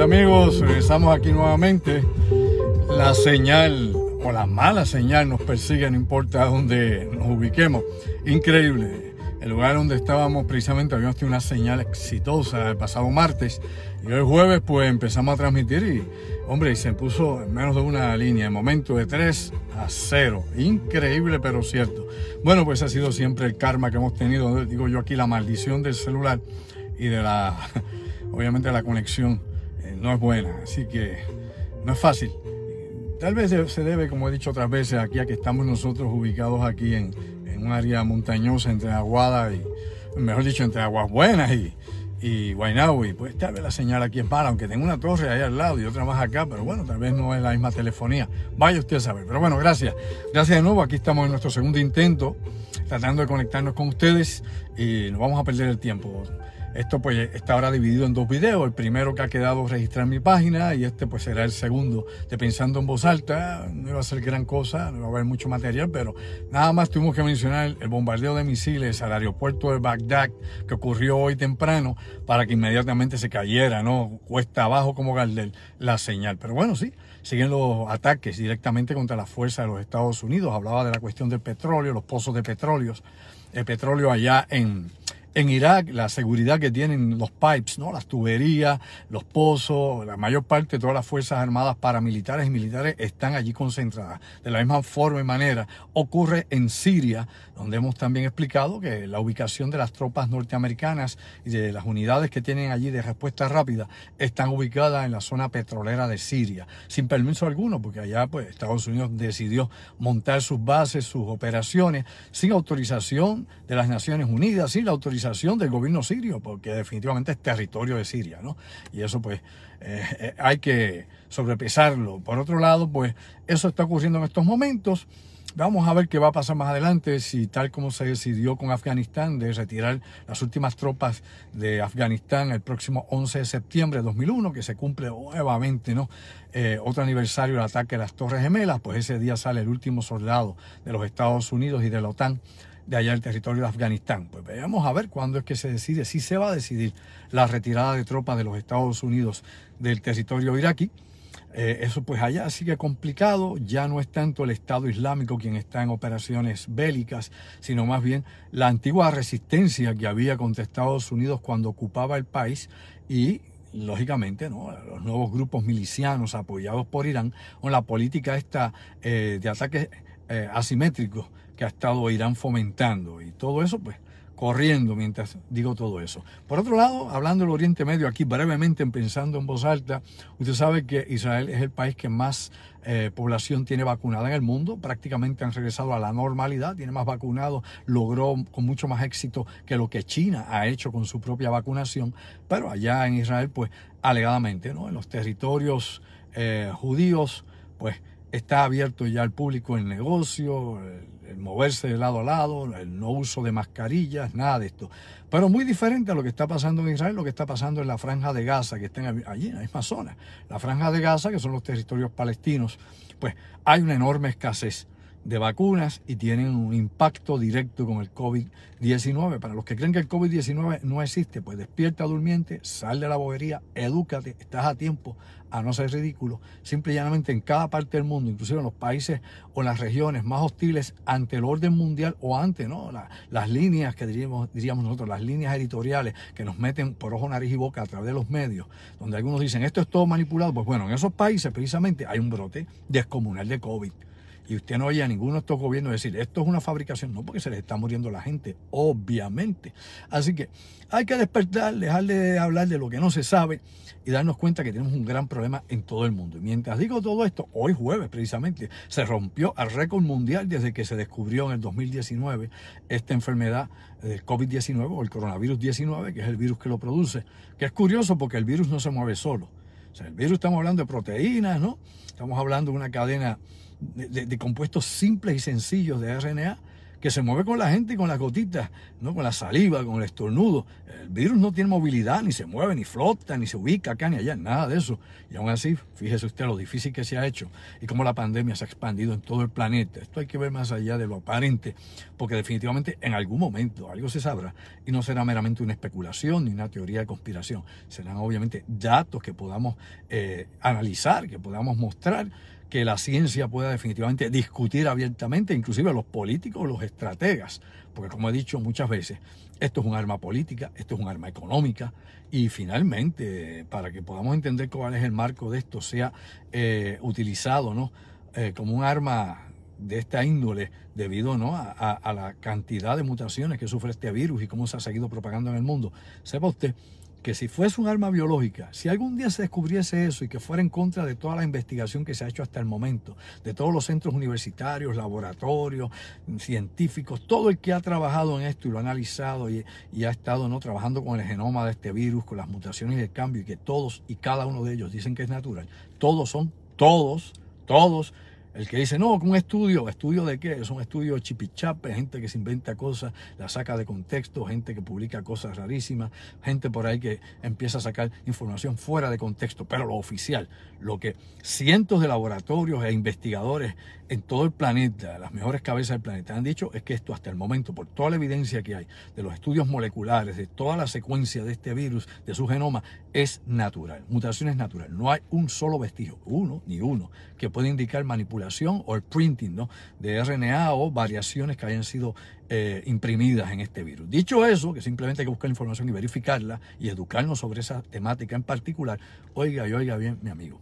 amigos, regresamos aquí nuevamente. La señal o la mala señal nos persigue, no importa dónde nos ubiquemos. Increíble. El lugar donde estábamos precisamente habíamos tenido una señal exitosa el pasado martes y hoy jueves pues empezamos a transmitir y hombre, se puso en menos de una línea, en momento de 3 a 0. Increíble pero cierto. Bueno, pues ha sido siempre el karma que hemos tenido, digo yo aquí, la maldición del celular y de la, obviamente, la conexión no es buena, así que no es fácil. Tal vez se debe, como he dicho otras veces, aquí a que estamos nosotros ubicados aquí en, un área montañosa entre Aguada y, mejor dicho, entre Aguas Buenas y, y Pues tal vez la señal aquí es mala, aunque tengo una torre ahí al lado y otra más acá, pero bueno, tal vez no es la misma telefonía. Vaya usted a saber. Pero bueno, gracias. Gracias de nuevo. Aquí estamos en nuestro segundo intento, tratando de conectarnos con ustedes y no vamos a perder el tiempo. Esto pues está ahora dividido en dos videos. El primero que ha quedado registrar mi página y este pues será el segundo de Pensando en Voz Alta. No iba a ser gran cosa, no va a haber mucho material, pero nada más tuvimos que mencionar el bombardeo de misiles al aeropuerto de Bagdad que ocurrió hoy temprano para que inmediatamente se cayera, ¿no? Cuesta abajo como Gardel la señal. Pero bueno, sí, siguen los ataques directamente contra la fuerza de los Estados Unidos. Hablaba de la cuestión del petróleo, los pozos de petróleo, el petróleo allá en en Irak, la seguridad que tienen los pipes, ¿no? las tuberías, los pozos, la mayor parte de todas las Fuerzas Armadas paramilitares y militares están allí concentradas. De la misma forma y manera ocurre en Siria, donde hemos también explicado que la ubicación de las tropas norteamericanas y de las unidades que tienen allí de respuesta rápida están ubicadas en la zona petrolera de Siria, sin permiso alguno, porque allá pues Estados Unidos decidió montar sus bases, sus operaciones, sin autorización de las Naciones Unidas, sin la autorización del gobierno sirio, porque definitivamente es territorio de Siria, ¿no? Y eso pues eh, eh, hay que sobrepesarlo. Por otro lado, pues eso está ocurriendo en estos momentos. Vamos a ver qué va a pasar más adelante si tal como se decidió con Afganistán de retirar las últimas tropas de Afganistán el próximo 11 de septiembre de 2001, que se cumple nuevamente ¿no? Eh, otro aniversario del ataque a las Torres Gemelas, pues ese día sale el último soldado de los Estados Unidos y de la OTAN de allá el territorio de Afganistán. Pues veamos a ver cuándo es que se decide, si se va a decidir la retirada de tropas de los Estados Unidos del territorio iraquí. Eh, eso pues allá sigue complicado, ya no es tanto el Estado Islámico quien está en operaciones bélicas, sino más bien la antigua resistencia que había contra Estados Unidos cuando ocupaba el país y lógicamente, ¿no? los nuevos grupos milicianos apoyados por Irán, con la política esta eh, de ataques eh, asimétricos que ha estado Irán fomentando. Y todo eso, pues, corriendo mientras digo todo eso. Por otro lado, hablando del Oriente Medio aquí brevemente, pensando en voz alta, usted sabe que Israel es el país que más eh, población tiene vacunada en el mundo, prácticamente han regresado a la normalidad, tiene más vacunados, logró con mucho más éxito que lo que China ha hecho con su propia vacunación, pero allá en Israel, pues alegadamente, ¿no? En los territorios eh, judíos, pues está abierto ya al público el negocio, el, moverse de lado a lado, el no uso de mascarillas, nada de esto. Pero muy diferente a lo que está pasando en Israel, lo que está pasando en la franja de Gaza, que está allí en la misma zona. La franja de Gaza, que son los territorios palestinos, pues hay una enorme escasez de vacunas y tienen un impacto directo con el COVID-19. Para los que creen que el COVID-19 no existe, pues despierta durmiente, sal de la bobería, edúcate, estás a tiempo a no ser ridículo, simple y llanamente en cada parte del mundo, inclusive en los países o en las regiones más hostiles ante el orden mundial o ante ¿no? las líneas que diríamos, diríamos nosotros, las líneas editoriales que nos meten por ojo, nariz y boca a través de los medios, donde algunos dicen esto es todo manipulado, pues bueno, en esos países precisamente hay un brote descomunal de COVID. Y usted no oye a ninguno de estos gobiernos decir, esto es una fabricación, no porque se les está muriendo la gente, obviamente. Así que hay que despertar, dejar de hablar de lo que no se sabe y darnos cuenta que tenemos un gran problema en todo el mundo. Y mientras digo todo esto, hoy jueves precisamente, se rompió al récord mundial desde que se descubrió en el 2019 esta enfermedad del COVID-19 o el coronavirus 19, que es el virus que lo produce. Que es curioso porque el virus no se mueve solo. O sea, el virus estamos hablando de proteínas, ¿no? Estamos hablando de una cadena de, compuestos simples y sencillos de RNA que se mueve con la gente y con las gotitas, ¿no? con la saliva, con el estornudo. El virus no tiene movilidad, ni se mueve, ni flota, ni se ubica acá ni allá, nada de eso. Y aún así, fíjese usted lo difícil que se ha hecho y cómo la pandemia se ha expandido en todo el planeta. Esto hay que ver más allá de lo aparente, porque definitivamente en algún momento algo se sabrá y no será meramente una especulación ni una teoría de conspiración. Serán obviamente datos que podamos eh, analizar, que podamos mostrar que la ciencia pueda definitivamente discutir abiertamente, inclusive los políticos, los estrategas, porque como he dicho muchas veces, esto es un arma política, esto es un arma económica, y finalmente, para que podamos entender cuál es el marco de esto, sea eh, utilizado ¿no? Eh, como un arma de esta índole debido ¿no? A, a, la cantidad de mutaciones que sufre este virus y cómo se ha seguido propagando en el mundo. Sepa usted que si fuese un arma biológica, si algún día se descubriese eso y que fuera en contra de toda la investigación que se ha hecho hasta el momento, de todos los centros universitarios, laboratorios, científicos, todo el que ha trabajado en esto y lo ha analizado y, ha estado ¿no? trabajando con el genoma de este virus, con las mutaciones y el cambio, y que todos y cada uno de ellos dicen que es natural, todos son, todos, todos el que dice, no, un estudio, ¿estudio de qué? Es un estudio chipichape, gente que se inventa cosas, la saca de contexto, gente que publica cosas rarísimas, gente por ahí que empieza a sacar información fuera de contexto, pero lo oficial, lo que cientos de laboratorios e investigadores en todo el planeta, las mejores cabezas del planeta, han dicho es que esto hasta el momento, por toda la evidencia que hay de los estudios moleculares, de toda la secuencia de este virus, de su genoma, es natural, mutación es natural. No hay un solo vestigio, uno ni uno, que puede indicar manipulación o el printing ¿no? de RNA o variaciones que hayan sido eh, imprimidas en este virus. Dicho eso, que simplemente hay que buscar información y verificarla y educarnos sobre esa temática en particular, oiga y oiga bien, mi amigo.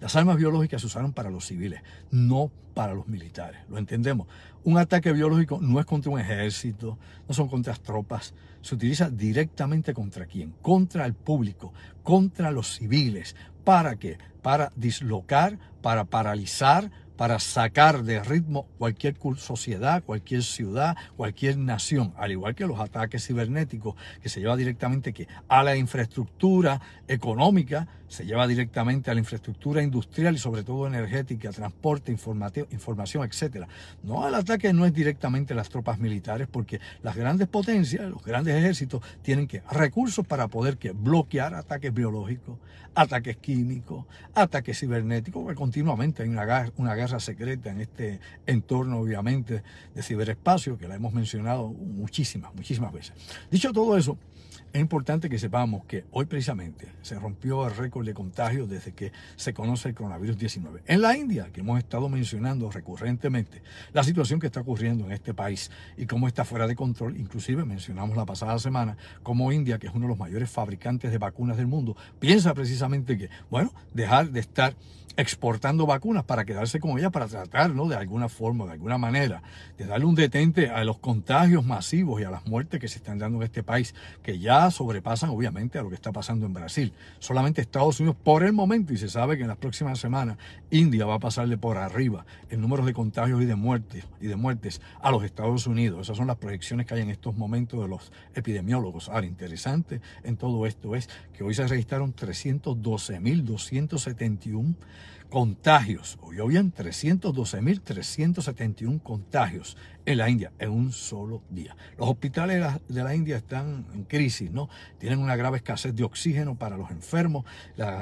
Las armas biológicas se usaron para los civiles, no para los militares. Lo entendemos. Un ataque biológico no es contra un ejército, no son contra las tropas. Se utiliza directamente contra quién? Contra el público, contra los civiles, ¿Para qué? Para dislocar, para paralizar, para sacar de ritmo cualquier sociedad, cualquier ciudad, cualquier nación, al igual que los ataques cibernéticos que se lleva directamente a la infraestructura económica se lleva directamente a la infraestructura industrial y sobre todo energética, transporte, información, etcétera. No, al ataque no es directamente las tropas militares porque las grandes potencias, los grandes ejércitos tienen que recursos para poder bloquear ataques biológicos, ataques químicos, ataques cibernéticos, porque continuamente hay una guerra, una guerra secreta en este entorno obviamente de ciberespacio que la hemos mencionado muchísimas, muchísimas veces. Dicho todo eso, es importante que sepamos que hoy precisamente se rompió el récord de contagios desde que se conoce el coronavirus 19. En la India, que hemos estado mencionando recurrentemente, la situación que está ocurriendo en este país y cómo está fuera de control, inclusive mencionamos la pasada semana cómo India, que es uno de los mayores fabricantes de vacunas del mundo, piensa precisamente que, bueno, dejar de estar exportando vacunas para quedarse con ellas, para tratar de alguna forma, de alguna manera, de darle un detente a los contagios masivos y a las muertes que se están dando en este país, que ya sobrepasan obviamente a lo que está pasando en Brasil. Solamente Estados Unidos por el momento, y se sabe que en las próximas semanas India va a pasarle por arriba el número de contagios y de muertes, y de muertes a los Estados Unidos. Esas son las proyecciones que hay en estos momentos de los epidemiólogos. Ahora, interesante en todo esto es que hoy se registraron 312.271 Contagios. Hoy habían 312.371 contagios en la India en un solo día. Los hospitales de la India están en crisis, ¿no? Tienen una grave escasez de oxígeno para los enfermos,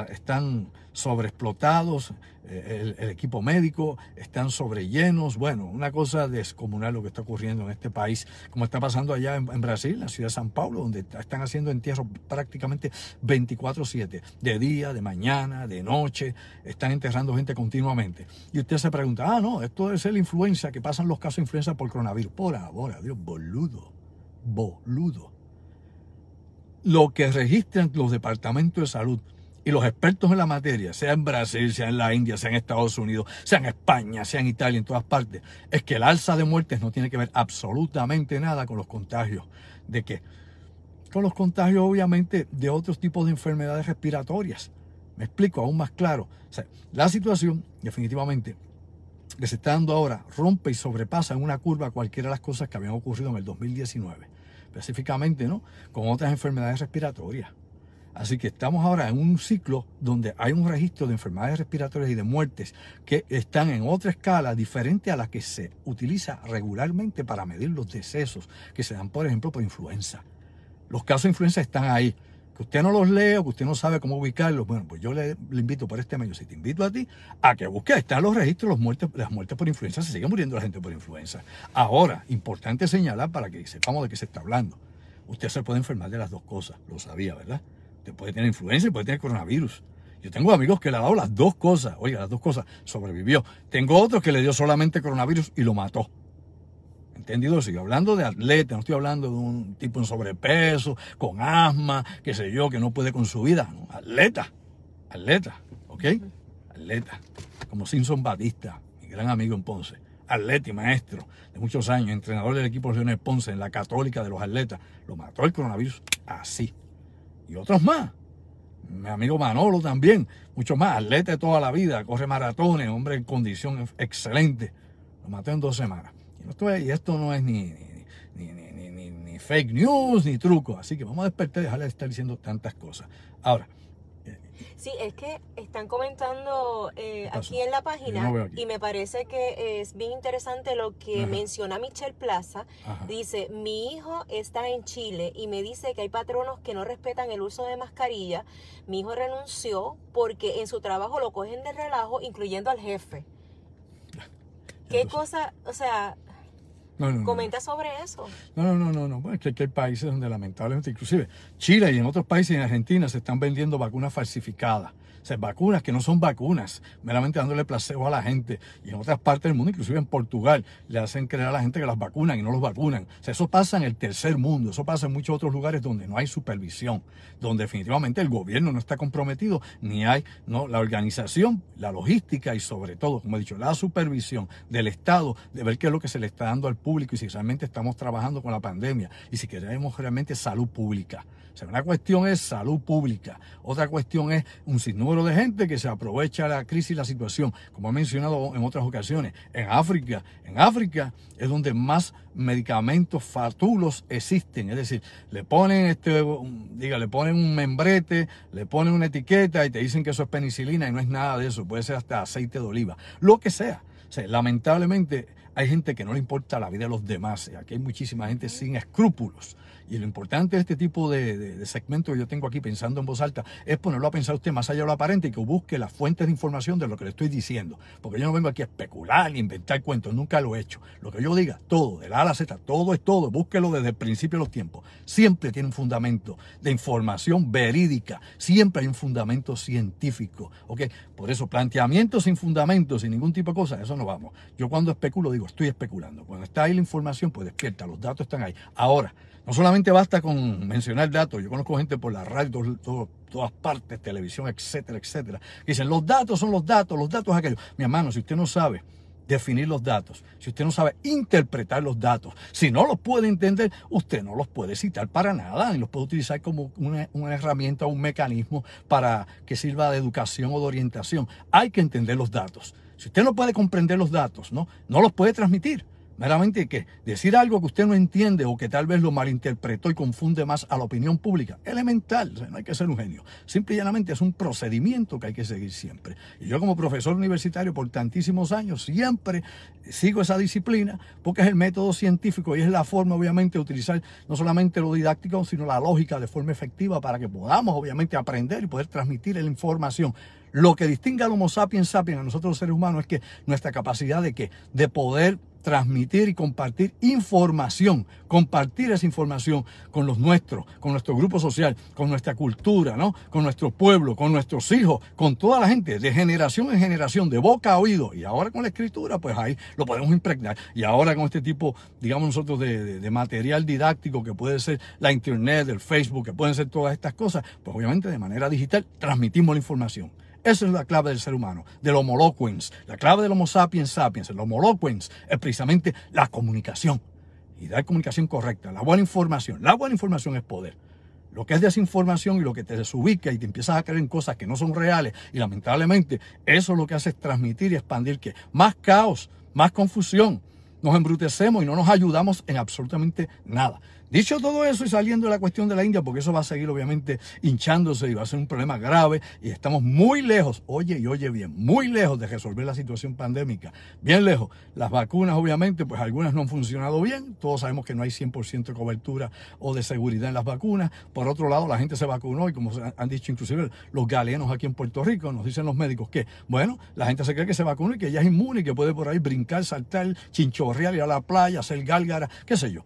están sobreexplotados, eh, el, equipo médico, están sobrellenos. Bueno, una cosa descomunal lo que está ocurriendo en este país, como está pasando allá en, Brasil, en la ciudad de San Paulo, donde están haciendo entierros prácticamente 24-7, de día, de mañana, de noche, están enterrando gente continuamente. Y usted se pregunta, ah, no, esto es la influenza, que pasan los casos de influenza por coronavirus. Por ahora, Dios, boludo, boludo. Lo que registran los departamentos de salud y los expertos en la materia, sea en Brasil, sea en la India, sea en Estados Unidos, sea en España, sea en Italia, en todas partes, es que el alza de muertes no tiene que ver absolutamente nada con los contagios. ¿De qué? Con los contagios, obviamente, de otros tipos de enfermedades respiratorias. Me explico aún más claro. la situación, definitivamente, que se está dando ahora rompe y sobrepasa en una curva cualquiera de las cosas que habían ocurrido en el 2019, específicamente ¿no? con otras enfermedades respiratorias. Así que estamos ahora en un ciclo donde hay un registro de enfermedades respiratorias y de muertes que están en otra escala diferente a la que se utiliza regularmente para medir los decesos que se dan, por ejemplo, por influenza. Los casos de influenza están ahí, que usted no los lee o que usted no sabe cómo ubicarlos, bueno, pues yo le, invito por este medio, si te invito a ti, a que busque, están los registros, los las muertes por influenza, se sigue muriendo la gente por influenza. Ahora, importante señalar para que sepamos de qué se está hablando. Usted se puede enfermar de las dos cosas, lo sabía, ¿verdad? Usted puede tener influenza y puede tener coronavirus. Yo tengo amigos que le ha dado las dos cosas, oiga, las dos cosas, sobrevivió. Tengo otro que le dio solamente coronavirus y lo mató. Entendido, sigo hablando de atleta, no estoy hablando de un tipo en sobrepeso, con asma, qué sé yo, que no puede con su vida. atleta, atleta, ¿ok? Atleta, como Simpson Batista, mi gran amigo en Ponce. Atleta y maestro de muchos años, entrenador del equipo de Ponce en la Católica de los Atletas. Lo mató el coronavirus así. Y otros más. Mi amigo Manolo también, muchos más. Atleta toda la vida, corre maratones, hombre en condición excelente. Lo maté en dos semanas y esto no es ni, ni, fake news, ni truco. Así que vamos a despertar y dejar estar diciendo tantas cosas. Ahora. Eh, sí, es que están comentando eh, aquí en la página y me parece que es bien interesante lo que menciona Michelle Plaza. Dice, mi hijo está en Chile y me dice que hay patronos que no respetan el uso de mascarilla. Mi hijo renunció porque en su trabajo lo cogen de relajo, incluyendo al jefe. Qué cosa, o sea, no, Comenta sobre eso. No, no, no, no, Bueno, es que, hay países donde lamentablemente, inclusive Chile y en otros países, en Argentina, se están vendiendo vacunas falsificadas. O sea, vacunas que no son vacunas, meramente dándole placebo a la gente. Y en otras partes del mundo, inclusive en Portugal, le hacen creer a la gente que las vacunan y no los vacunan. O sea, eso pasa en el tercer mundo, eso pasa en muchos otros lugares donde no hay supervisión, donde definitivamente el gobierno no está comprometido, ni hay no, la organización, la logística y sobre todo, como he dicho, la supervisión del Estado, de ver qué es lo que se le está dando al público y si realmente estamos trabajando con la pandemia y si queremos realmente salud pública. O sea, una cuestión es salud pública, otra cuestión es un sinnúmero de gente que se aprovecha la crisis y la situación, como he mencionado en otras ocasiones. En África, en África es donde más medicamentos fatulos existen, es decir, le ponen este, diga, le ponen un membrete, le ponen una etiqueta y te dicen que eso es penicilina y no es nada de eso, puede ser hasta aceite de oliva, lo que sea. O sea lamentablemente hay gente que no le importa la vida de los demás. Eh, aquí hay muchísima gente sin escrúpulos y lo importante de este tipo de, segmento que yo tengo aquí pensando en voz alta es ponerlo a pensar usted más allá de lo aparente y que busque las fuentes de información de lo que le estoy diciendo. Porque yo no vengo aquí a especular ni inventar cuentos, nunca lo he hecho. Lo que yo diga, todo, del A a la Z, todo es todo. Búsquelo desde el principio de los tiempos. Siempre tiene un fundamento de información verídica. Siempre hay un fundamento científico. okay Por eso, planteamientos sin fundamento, sin ningún tipo de cosa, eso no vamos. Yo cuando especulo digo, estoy especulando. Cuando está ahí la información, pues despierta, los datos están ahí. Ahora, no solamente basta con mencionar datos. Yo conozco gente por la radio, todas partes, televisión, etcétera, etcétera. dicen, los datos son los datos, los datos aquellos aquello. Mi hermano, si usted no sabe definir los datos, si usted no sabe interpretar los datos, si no los puede entender, usted no los puede citar para nada, ni los puede utilizar como una, herramienta un mecanismo para que sirva de educación o de orientación. Hay que entender los datos. Si usted no puede comprender los datos, ¿no? no los puede transmitir meramente que decir algo que usted no entiende o que tal vez lo malinterpretó y confunde más a la opinión pública. Elemental, no hay que ser un genio. Simple y llanamente es un procedimiento que hay que seguir siempre. Y yo como profesor universitario por tantísimos años siempre sigo esa disciplina porque es el método científico y es la forma obviamente de utilizar no solamente lo didáctico sino la lógica de forma efectiva para que podamos obviamente aprender y poder transmitir la información. Lo que distingue al Homo sapiens sapiens a nosotros los seres humanos es que nuestra capacidad de que de poder transmitir y compartir información, compartir esa información con los nuestros, con nuestro grupo social, con nuestra cultura, ¿no? Con nuestro pueblo, con nuestros hijos, con toda la gente, de generación en generación, de boca a oído. Y ahora con la escritura, pues ahí lo podemos impregnar. Y ahora con este tipo, digamos nosotros, de, de material didáctico que puede ser la internet, el Facebook, que pueden ser todas estas cosas, pues obviamente de manera digital transmitimos la información. Esa es la clave del ser humano, del homo loquens. La clave del homo sapiens sapiens, el homo es precisamente la comunicación. Y dar comunicación correcta, la buena información. La buena información es poder. Lo que es desinformación y lo que te desubica y te empiezas a creer en cosas que no son reales. Y lamentablemente eso lo que hace es transmitir y expandir que más caos, más confusión. Nos embrutecemos y no nos ayudamos en absolutamente nada. Dicho todo eso y saliendo de la cuestión de la India, porque eso va a seguir obviamente hinchándose y va a ser un problema grave y estamos muy lejos, oye y oye bien, muy lejos de resolver la situación pandémica, bien lejos. Las vacunas obviamente, pues algunas no han funcionado bien, todos sabemos que no hay 100% de cobertura o de seguridad en las vacunas. Por otro lado, la gente se vacunó y como han dicho inclusive los galenos aquí en Puerto Rico, nos dicen los médicos que, bueno, la gente se cree que se vacunó y que ya es inmune y que puede por ahí brincar, saltar, chinchorrear, ir a la playa, hacer gálgara, qué sé yo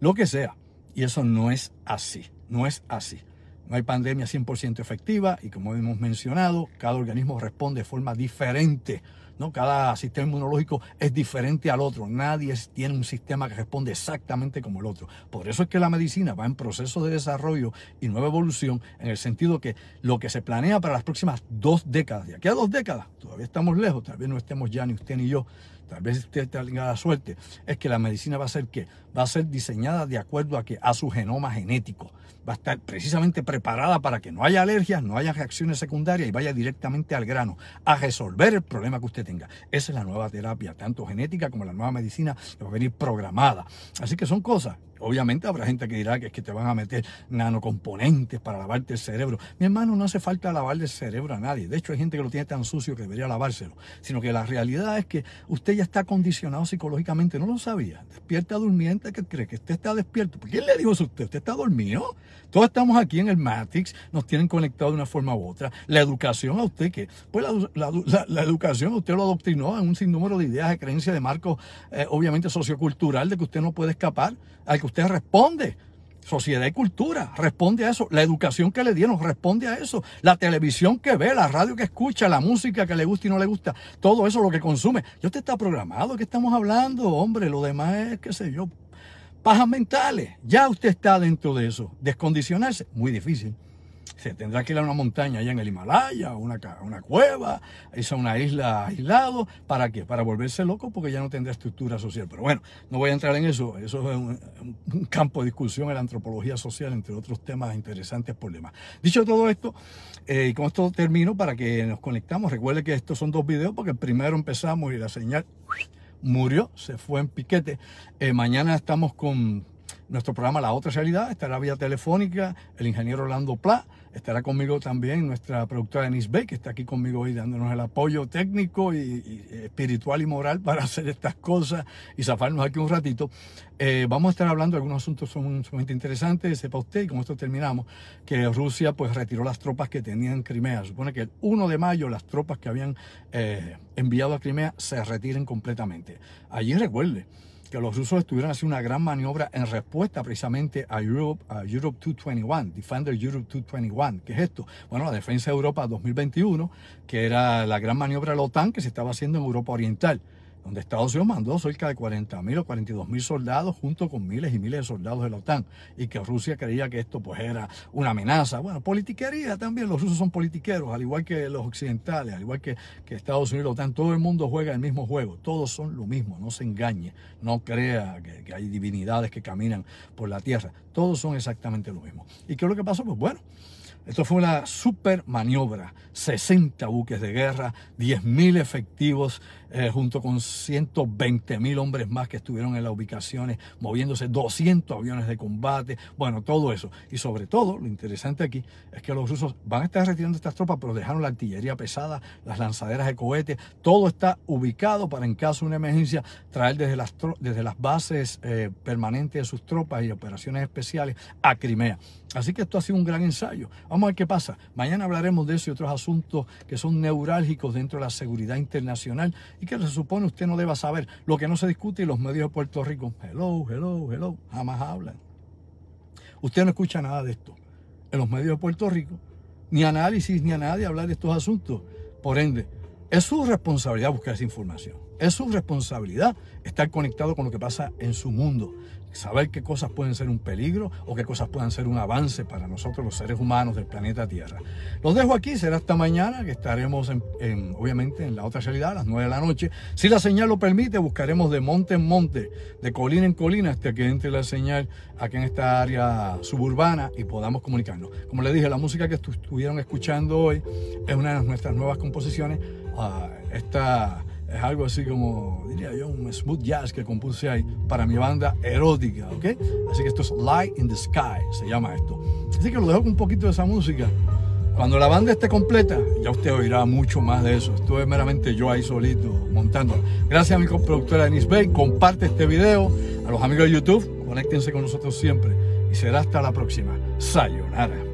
lo que sea. Y eso no es así, no es así. No hay pandemia 100% efectiva y como hemos mencionado, cada organismo responde de forma diferente. ¿no? Cada sistema inmunológico es diferente al otro. Nadie tiene un sistema que responde exactamente como el otro. Por eso es que la medicina va en proceso de desarrollo y nueva evolución en el sentido que lo que se planea para las próximas dos décadas, de aquí a dos décadas, todavía estamos lejos, tal vez no estemos ya ni usted ni yo, tal vez usted tenga la suerte, es que la medicina va a ser que va a ser diseñada de acuerdo a, que, a su genoma genético. Va a estar precisamente preparada para que no haya alergias, no haya reacciones secundarias y vaya directamente al grano, a resolver el problema que usted tenga. Esa es la nueva terapia, tanto genética como la nueva medicina que va a venir programada. Así que son cosas Obviamente habrá gente que dirá que es que te van a meter nanocomponentes para lavarte el cerebro. Mi hermano, no hace falta lavarle el cerebro a nadie. De hecho, hay gente que lo tiene tan sucio que debería lavárselo. Sino que la realidad es que usted ya está condicionado psicológicamente. No lo sabía. Despierta durmiente que cree que usted está despierto. ¿Por qué le dijo eso a usted? ¿Usted está dormido? Todos estamos aquí en el Matrix. Nos tienen conectados de una forma u otra. La educación a usted, que Pues la, la, la, educación usted lo adoctrinó en un sinnúmero de ideas, de creencias, de marco, eh, obviamente sociocultural, de que usted no puede escapar. Al que usted responde. Sociedad y cultura responde a eso. La educación que le dieron responde a eso. La televisión que ve, la radio que escucha, la música que le gusta y no le gusta. Todo eso lo que consume. Yo te está programado. ¿Qué estamos hablando? Hombre, lo demás es, qué sé yo, pajas mentales. Ya usted está dentro de eso. Descondicionarse, muy difícil tendrá que ir a una montaña allá en el Himalaya, una, una cueva, a una isla aislado. ¿Para qué? Para volverse loco porque ya no tendrá estructura social. Pero bueno, no voy a entrar en eso. Eso es un, campo de discusión en la antropología social, entre otros temas interesantes por demás. Dicho todo esto, eh, y con esto termino para que nos conectamos. Recuerde que estos son dos videos porque el primero empezamos y la señal murió, se fue en piquete. Eh, mañana estamos con nuestro programa La Otra Realidad, estará vía telefónica el ingeniero Orlando Pla Estará conmigo también nuestra productora Denise Bay, que está aquí conmigo hoy dándonos el apoyo técnico y, espiritual y moral para hacer estas cosas y zafarnos aquí un ratito. Eh, vamos a estar hablando, de algunos asuntos sumamente interesantes. Sepa usted, y con esto terminamos, que Rusia pues retiró las tropas que tenían en Crimea. Supone que el 1 de mayo las tropas que habían eh, enviado a Crimea se retiren completamente. Allí recuerde, que los rusos estuvieron haciendo una gran maniobra en respuesta precisamente a Europe, a Europe 221, Defender Europe 221. ¿Qué es esto? Bueno, la defensa de Europa 2021, que era la gran maniobra de la OTAN que se estaba haciendo en Europa Oriental donde Estados Unidos mandó cerca de 40.000 o 42.000 soldados junto con miles y miles de soldados de la OTAN y que Rusia creía que esto pues era una amenaza. Bueno, politiquería también, los rusos son politiqueros, al igual que los occidentales, al igual que, Estados Unidos la OTAN, todo el mundo juega el mismo juego, todos son lo mismo, no se engañe, no crea que hay divinidades que caminan por la tierra, todos son exactamente lo mismo. ¿Y qué es lo que pasó? Pues bueno. Esto fue una super maniobra. 60 buques de guerra, 10.000 efectivos, eh, junto con 120.000 hombres más que estuvieron en las ubicaciones, moviéndose 200 aviones de combate, bueno, todo eso. Y sobre todo, lo interesante aquí es que los rusos van a estar retirando estas tropas, pero dejaron la artillería pesada, las lanzaderas de cohetes, todo está ubicado para en caso de una emergencia traer desde las, desde las bases eh, permanentes de sus tropas y operaciones especiales a Crimea. Así que esto ha sido un gran ensayo. Vamos pasa. Mañana hablaremos de eso y otros asuntos que son neurálgicos dentro de la seguridad internacional y que se supone usted no deba saber. Lo que no se discute en los medios de Puerto Rico, hello, hello, hello, jamás hablan. Usted no escucha nada de esto en los medios de Puerto Rico, ni análisis, ni a nadie hablar de estos asuntos. Por ende, es su responsabilidad buscar esa información. Es su responsabilidad estar conectado con lo que pasa en su mundo saber qué cosas pueden ser un peligro o qué cosas puedan ser un avance para nosotros los seres humanos del planeta Tierra. Los dejo aquí, será hasta mañana, que estaremos en, obviamente en la otra realidad a las 9 de la noche. Si la señal lo permite, buscaremos de monte en monte, de colina en colina, hasta que entre la señal aquí en esta área suburbana y podamos comunicarnos. Como les dije, la música que estuvieron escuchando hoy es una de nuestras nuevas composiciones. Ah, esta es algo así como, diría yo, un smooth jazz que compuse ahí para mi banda erótica, ¿ok? Así que esto es Light in the Sky, se llama esto. Así que lo dejo con un poquito de esa música. Cuando la banda esté completa, ya usted oirá mucho más de eso. Estuve meramente yo ahí solito montando. Gracias a mi productora Denise Bay. Comparte este video. A los amigos de YouTube, conéctense con nosotros siempre. Y será hasta la próxima. Sayonara.